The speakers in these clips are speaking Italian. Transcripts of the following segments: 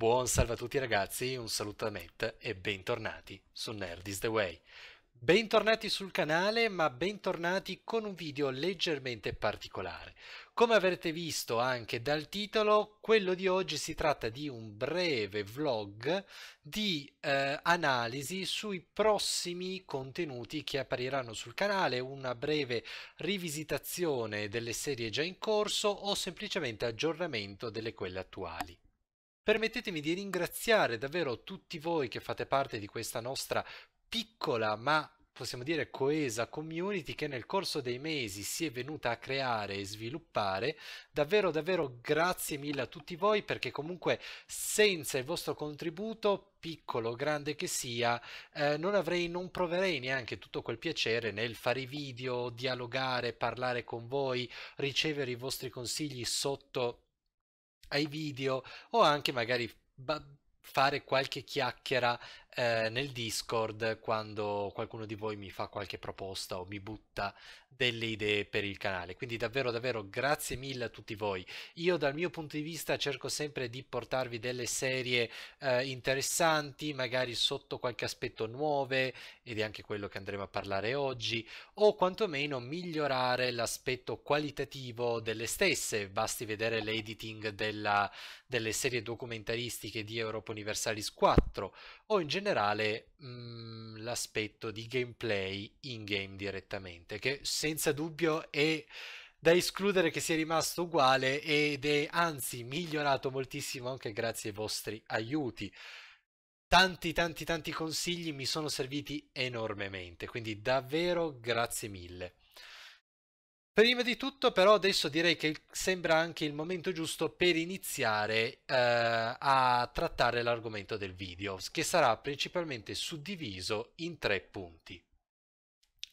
Buon salve a tutti ragazzi, un saluto da Matt e bentornati su Nerd is the Way. Bentornati sul canale, ma bentornati con un video leggermente particolare. Come avrete visto anche dal titolo, quello di oggi si tratta di un breve vlog di eh, analisi sui prossimi contenuti che appariranno sul canale, una breve rivisitazione delle serie già in corso o semplicemente aggiornamento delle quelle attuali. Permettetemi di ringraziare davvero tutti voi che fate parte di questa nostra piccola ma possiamo dire coesa community che nel corso dei mesi si è venuta a creare e sviluppare. Davvero davvero grazie mille a tutti voi perché comunque senza il vostro contributo piccolo, grande che sia, eh, non avrei, non proverei neanche tutto quel piacere nel fare i video, dialogare, parlare con voi, ricevere i vostri consigli sotto ai video o anche magari fare qualche chiacchiera eh, nel Discord quando qualcuno di voi mi fa qualche proposta o mi butta delle idee per il canale. Quindi davvero davvero grazie mille a tutti voi. Io dal mio punto di vista cerco sempre di portarvi delle serie eh, interessanti, magari sotto qualche aspetto nuove ed è anche quello che andremo a parlare oggi o quantomeno migliorare l'aspetto qualitativo delle stesse. Basti vedere l'editing della, delle serie documentaristiche di Europa Universalis 4 o in generale generale mh, mm, l'aspetto di gameplay in game direttamente, che senza dubbio è da escludere che sia rimasto uguale ed è anzi migliorato moltissimo anche grazie ai vostri aiuti. Tanti, tanti, tanti consigli mi sono serviti enormemente, quindi davvero grazie mille. Prima di tutto però adesso direi che sembra anche il momento giusto per iniziare eh, a trattare l'argomento del video, che sarà principalmente suddiviso in tre punti.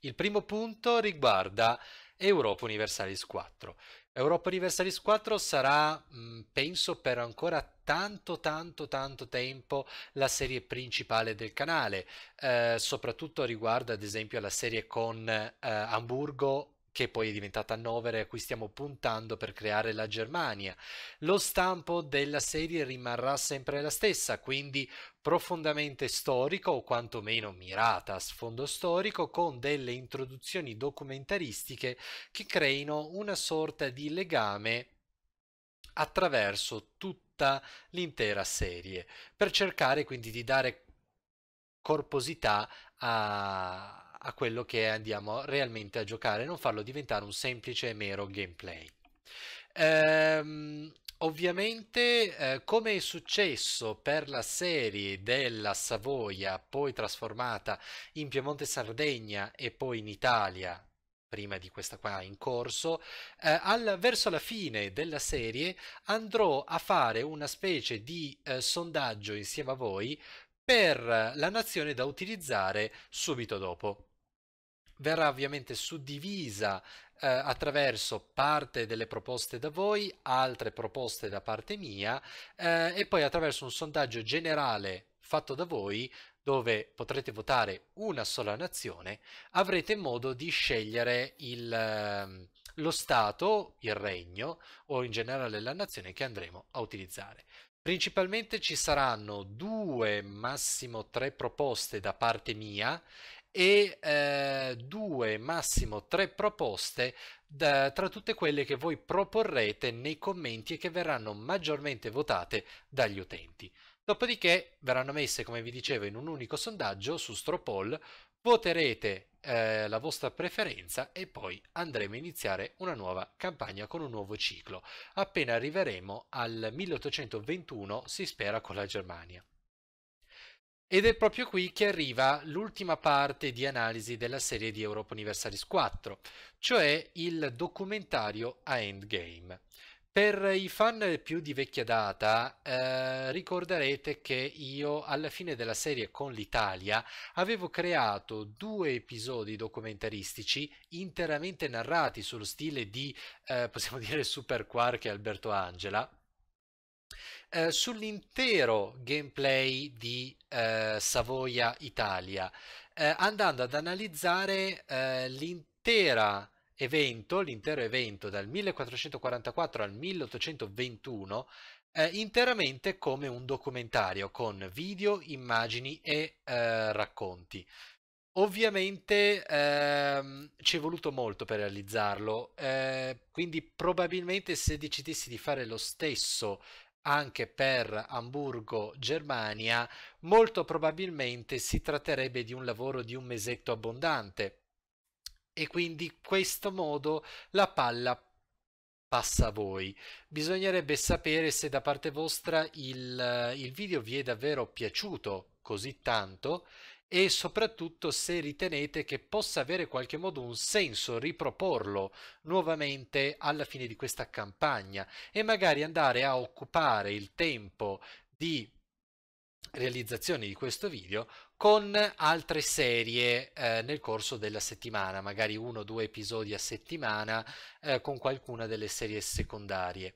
Il primo punto riguarda Europa Universalis 4. Europa Universalis 4 sarà, mm, penso, per ancora tanto tanto tanto tempo la serie principale del canale, eh, soprattutto riguarda ad esempio la serie con eh, Hamburgo che poi è diventata Novere e a cui stiamo puntando per creare la Germania. Lo stampo della serie rimarrà sempre la stessa, quindi profondamente storico o quantomeno mirata a sfondo storico con delle introduzioni documentaristiche che creino una sorta di legame attraverso tutta l'intera serie per cercare quindi di dare corposità a, a quello che andiamo realmente a giocare, non farlo diventare un semplice e mero gameplay. Ehm, ovviamente, eh, come è successo per la serie della Savoia, poi trasformata in Piemonte Sardegna e poi in Italia, prima di questa qua in corso, eh, al, verso la fine della serie andrò a fare una specie di eh, sondaggio insieme a voi per la nazione da utilizzare subito dopo verrà ovviamente suddivisa eh, attraverso parte delle proposte da voi, altre proposte da parte mia eh, e poi attraverso un sondaggio generale fatto da voi dove potrete votare una sola nazione, avrete modo di scegliere il, ehm, lo Stato, il regno o in generale la nazione che andremo a utilizzare. Principalmente ci saranno due, massimo tre proposte da parte mia e eh, due, massimo tre proposte da, tra tutte quelle che voi proporrete nei commenti e che verranno maggiormente votate dagli utenti. Dopodiché verranno messe, come vi dicevo, in un unico sondaggio su Stropol, voterete eh, la vostra preferenza e poi andremo a iniziare una nuova campagna con un nuovo ciclo. Appena arriveremo al 1821, si spera con la Germania. Ed è proprio qui che arriva l'ultima parte di analisi della serie di Europa Universalis 4, cioè il documentario a Endgame. Per i fan più di vecchia data eh, ricorderete che io alla fine della serie con l'Italia avevo creato due episodi documentaristici interamente narrati sullo stile di, eh, possiamo dire, Super Quark e Alberto Angela, eh, sull'intero gameplay di eh, Savoia Italia, eh, andando ad analizzare eh, l'intera evento, l'intero evento dal 1444 al 1821, eh, interamente come un documentario con video, immagini e racconti. Ovviamente ehm, ci è voluto molto per realizzarlo, eh, quindi probabilmente se decidessi di fare lo stesso anche per Hamburgo, Germania, molto probabilmente si tratterebbe di un lavoro di un mesetto abbondante. E quindi in questo modo la palla passa a voi. Bisognerebbe sapere se da parte vostra il, il video vi è davvero piaciuto così tanto e soprattutto se ritenete che possa avere qualche modo un senso riproporlo nuovamente alla fine di questa campagna e magari andare a occupare il tempo di realizzazione di questo video con altre serie eh, nel corso della settimana, magari uno o due episodi a settimana eh, con qualcuna delle serie secondarie.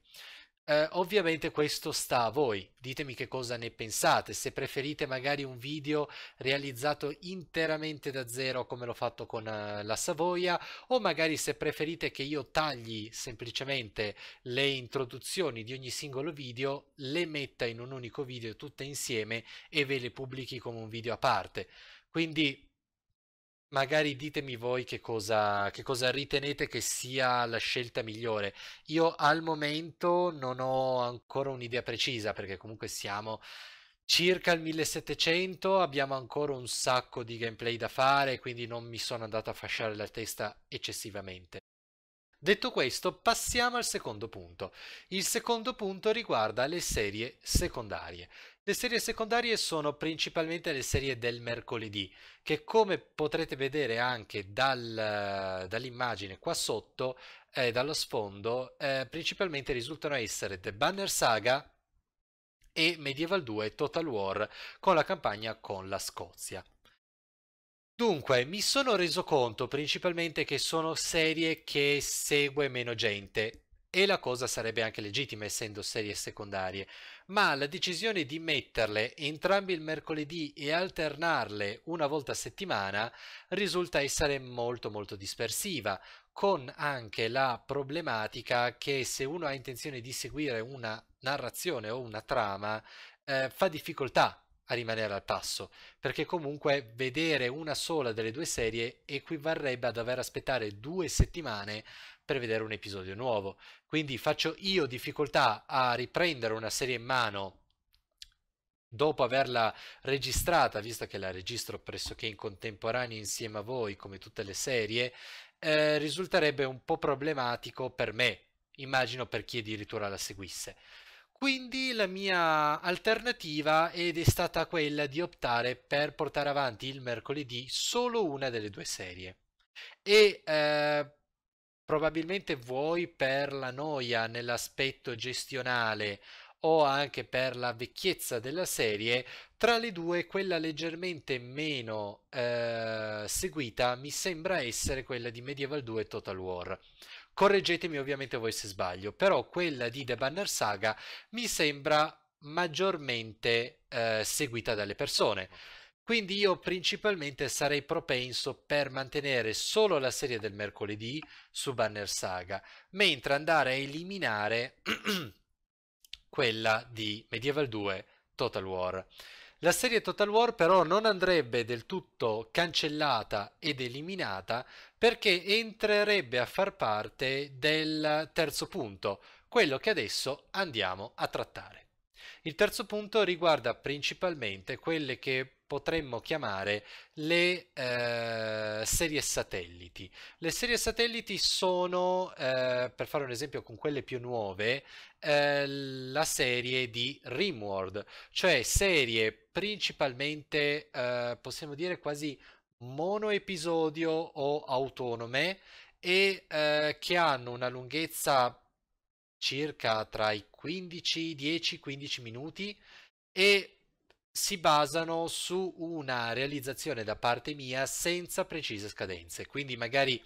Eh, ovviamente questo sta a voi, ditemi che cosa ne pensate, se preferite magari un video realizzato interamente da zero come l'ho fatto con uh, la Savoia o magari se preferite che io tagli semplicemente le introduzioni di ogni singolo video, le metta in un unico video tutte insieme e ve le pubblichi come un video a parte. Quindi magari ditemi voi che cosa, che cosa, ritenete che sia la scelta migliore. Io al momento non ho ancora un'idea precisa perché comunque siamo circa il 1700, abbiamo ancora un sacco di gameplay da fare, quindi non mi sono andato a fasciare la testa eccessivamente. Detto questo, passiamo al secondo punto. Il secondo punto riguarda le serie secondarie. Le serie secondarie sono principalmente le serie del mercoledì, che come potrete vedere anche dal, dall'immagine qua sotto, eh, dallo sfondo, eh, principalmente risultano essere The Banner Saga e Medieval 2 Total War con la campagna con la Scozia. Dunque, mi sono reso conto principalmente che sono serie che segue meno gente e la cosa sarebbe anche legittima essendo serie secondarie, ma la decisione di metterle entrambi il mercoledì e alternarle una volta a settimana risulta essere molto molto dispersiva, con anche la problematica che se uno ha intenzione di seguire una narrazione o una trama eh, fa difficoltà a rimanere al passo, perché comunque vedere una sola delle due serie equivarrebbe ad aver aspettare due settimane per vedere un episodio nuovo. Quindi faccio io difficoltà a riprendere una serie in mano dopo averla registrata, visto che la registro pressoché in contemporanea insieme a voi, come tutte le serie, eh, risulterebbe un po' problematico per me, immagino per chi addirittura la seguisse. Quindi la mia alternativa ed è stata quella di optare per portare avanti il mercoledì solo una delle due serie. E eh, probabilmente vuoi per la noia nell'aspetto gestionale o anche per la vecchiezza della serie, tra le due quella leggermente meno eh, seguita mi sembra essere quella di Medieval 2 e Total War. Correggetemi ovviamente voi se sbaglio, però quella di The Banner Saga mi sembra maggiormente eh, seguita dalle persone. Quindi io principalmente sarei propenso per mantenere solo la serie del mercoledì su Banner Saga, mentre andare a eliminare quella di Medieval 2 Total War. La serie Total War però non andrebbe del tutto cancellata ed eliminata perché entrerebbe a far parte del terzo punto, quello che adesso andiamo a trattare. Il terzo punto riguarda principalmente quelle che potremmo chiamare le eh, serie satelliti. Le serie satelliti sono, eh, per fare un esempio con quelle più nuove, eh, la serie di Rimworld, cioè serie principalmente, eh, possiamo dire, quasi monoepisodio o autonome e eh, che hanno una lunghezza circa tra i 15, 10, 15 minuti e si basano su una realizzazione da parte mia senza precise scadenze, quindi magari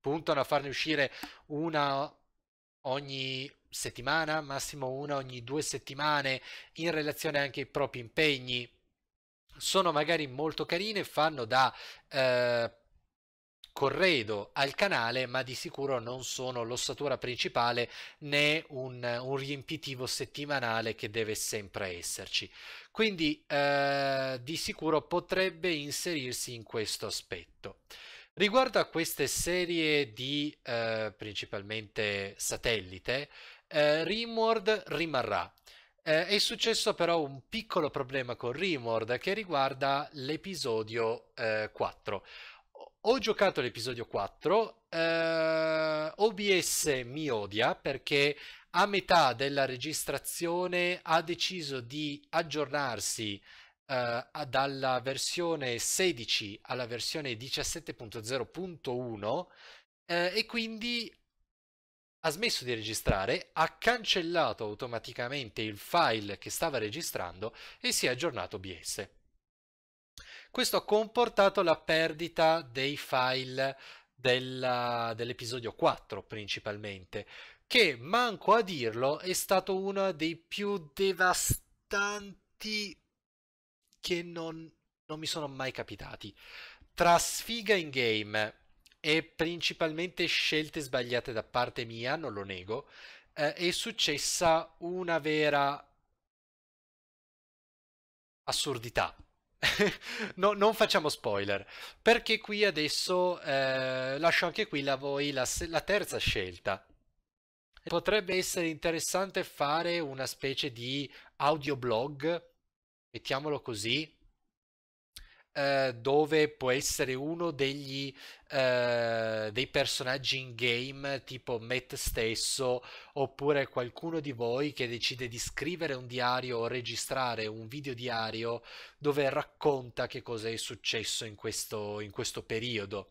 puntano a farne uscire una ogni settimana, massimo una ogni due settimane, in relazione anche ai propri impegni. Sono magari molto carine, fanno da eh, corredo al canale, ma di sicuro non sono l'ossatura principale né un, un riempitivo settimanale che deve sempre esserci. Quindi eh, di sicuro potrebbe inserirsi in questo aspetto. Riguardo a queste serie di eh, principalmente satellite, eh, Rimworld rimarrà. Eh, è successo però un piccolo problema con Rimworld che riguarda l'episodio eh, 4, ho giocato l'episodio 4, eh, OBS mi odia perché a metà della registrazione ha deciso di aggiornarsi eh, dalla versione 16 alla versione 17.0.1 eh, e quindi ha smesso di registrare, ha cancellato automaticamente il file che stava registrando e si è aggiornato OBS. Questo ha comportato la perdita dei file della, dell'episodio 4 principalmente, che, manco a dirlo, è stato uno dei più devastanti che non, non mi sono mai capitati. Tra sfiga in game e principalmente scelte sbagliate da parte mia, non lo nego, eh, è successa una vera assurdità. no, non facciamo spoiler, perché qui adesso eh, lascio anche qui a voi la, la terza scelta. Potrebbe essere interessante fare una specie di audioblog, mettiamolo così, eh, dove può essere uno degli, eh, dei personaggi in game tipo Matt stesso oppure qualcuno di voi che decide di scrivere un diario o registrare un video diario dove racconta che cosa è successo in questo, in questo periodo.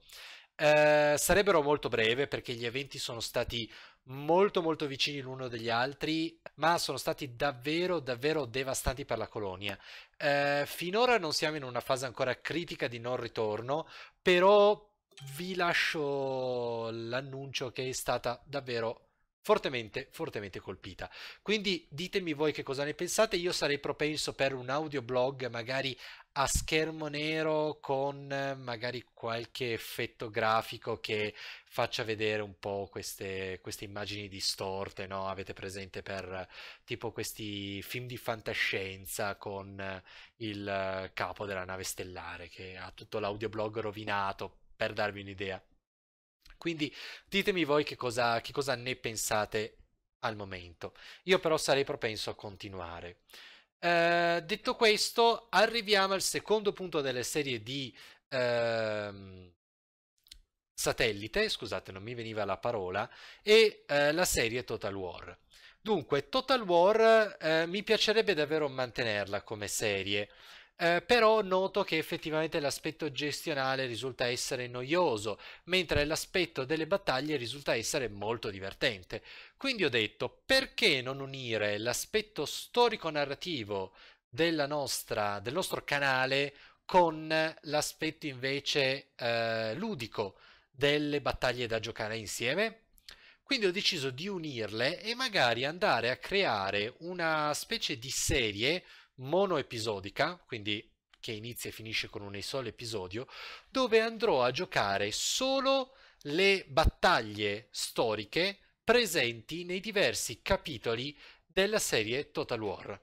Eh, sarebbero molto breve perché gli eventi sono stati molto molto vicini l'uno degli altri ma sono stati davvero, davvero devastanti per la colonia. Eh, finora non siamo in una fase ancora critica di non ritorno, però vi lascio l'annuncio che è stata davvero fortemente, fortemente colpita. Quindi ditemi voi che cosa ne pensate, io sarei propenso per un audioblog magari a schermo nero con magari qualche effetto grafico che faccia vedere un po' queste, queste immagini distorte, no? avete presente per tipo questi film di fantascienza con il capo della nave stellare che ha tutto l'audioblog rovinato, per darvi un'idea. Quindi ditemi voi che cosa, che cosa ne pensate al momento. Io però sarei propenso a continuare. Eh, detto questo, arriviamo al secondo punto delle serie di ehm, satellite, scusate non mi veniva la parola, e eh, la serie Total War. Dunque, Total War eh, mi piacerebbe davvero mantenerla come serie, eh, però noto che effettivamente l'aspetto gestionale risulta essere noioso, mentre l'aspetto delle battaglie risulta essere molto divertente. Quindi ho detto, perché non unire l'aspetto storico-narrativo del nostro canale con l'aspetto invece eh, ludico delle battaglie da giocare insieme? Quindi ho deciso di unirle e magari andare a creare una specie di serie monoepisodica, quindi che inizia e finisce con un solo episodio, dove andrò a giocare solo le battaglie storiche presenti nei diversi capitoli della serie Total War.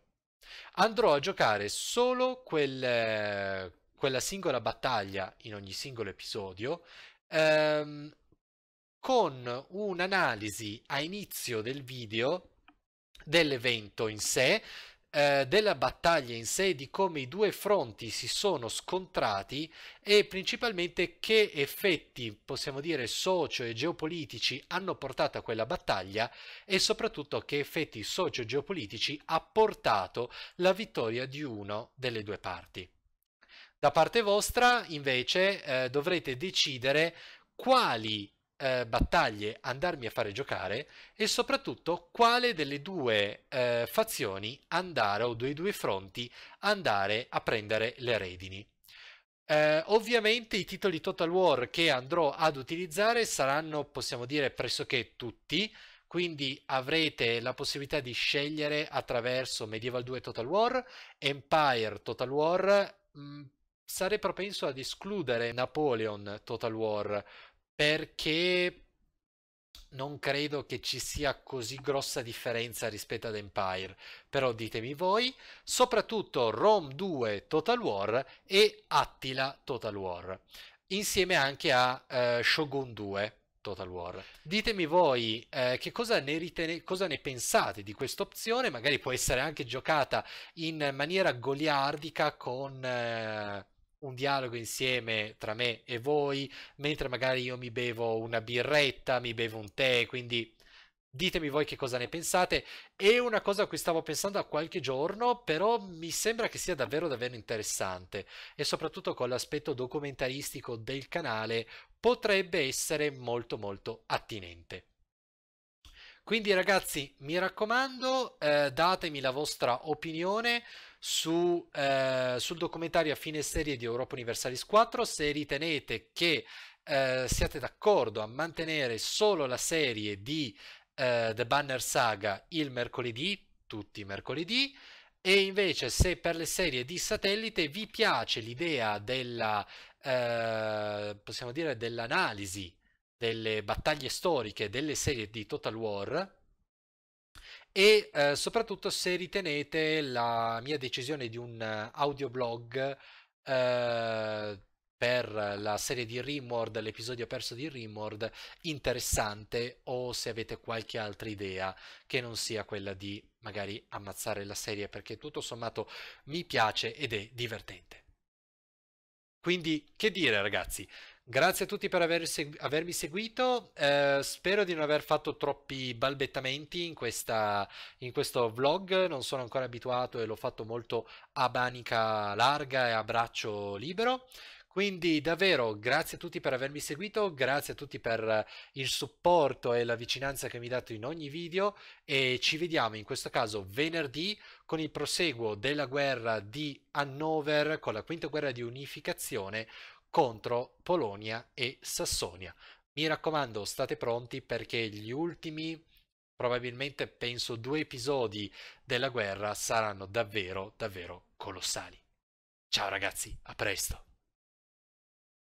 Andrò a giocare solo quel, quella singola battaglia in ogni singolo episodio ehm, con un'analisi a inizio del video dell'evento in sé, eh, della battaglia in sé, di come i due fronti si sono scontrati e principalmente che effetti, possiamo dire, socio e geopolitici hanno portato a quella battaglia e soprattutto che effetti socio geopolitici ha portato la vittoria di uno delle due parti. Da parte vostra, invece, eh, dovrete decidere quali eh, battaglie andarmi a fare giocare e soprattutto quale delle due eh, fazioni andare o dei due fronti andare a prendere le redini. Eh, ovviamente i titoli Total War che andrò ad utilizzare saranno, possiamo dire, pressoché tutti, quindi avrete la possibilità di scegliere attraverso Medieval 2 Total War, Empire Total War, mh, mm, sarei propenso ad escludere Napoleon Total War perché non credo che ci sia così grossa differenza rispetto ad Empire, però ditemi voi, soprattutto Rome 2 Total War e Attila Total War, insieme anche a eh, Shogun 2 Total War. Ditemi voi eh, che cosa ne, ritene- cosa ne pensate di questa opzione, magari può essere anche giocata in maniera goliardica con... Eh un dialogo insieme tra me e voi, mentre magari io mi bevo una birretta, mi bevo un tè, quindi ditemi voi che cosa ne pensate. È una cosa a cui stavo pensando a qualche giorno, però mi sembra che sia davvero davvero interessante e soprattutto con l'aspetto documentaristico del canale potrebbe essere molto molto attinente. Quindi ragazzi, mi raccomando, eh, datemi la vostra opinione su, eh, sul documentario a fine serie di Europa Universalis 4, se ritenete che eh, siate d'accordo a mantenere solo la serie di eh, The Banner Saga il mercoledì, tutti i mercoledì, e invece se per le serie di satellite vi piace l'idea della, eh, possiamo dire, dell'analisi delle battaglie storiche delle serie di Total War e eh, soprattutto se ritenete la mia decisione di un eh, audioblog eh, per la serie di Rimworld, l'episodio perso di Rimworld, interessante o se avete qualche altra idea che non sia quella di magari ammazzare la serie perché tutto sommato mi piace ed è divertente. Quindi che dire ragazzi? Grazie a tutti per aver segu- avermi seguito, eh, spero di non aver fatto troppi balbettamenti in, questa, in, questo vlog, non sono ancora abituato e l'ho fatto molto a banica larga e a braccio libero, quindi davvero grazie a tutti per avermi seguito, grazie a tutti per il supporto e la vicinanza che mi date in ogni video e ci vediamo in questo caso venerdì con il proseguo della guerra di Hannover, con la quinta guerra di unificazione contro Polonia e Sassonia. Mi raccomando, state pronti perché gli ultimi, probabilmente penso due episodi della guerra saranno davvero, davvero colossali. Ciao ragazzi, a presto!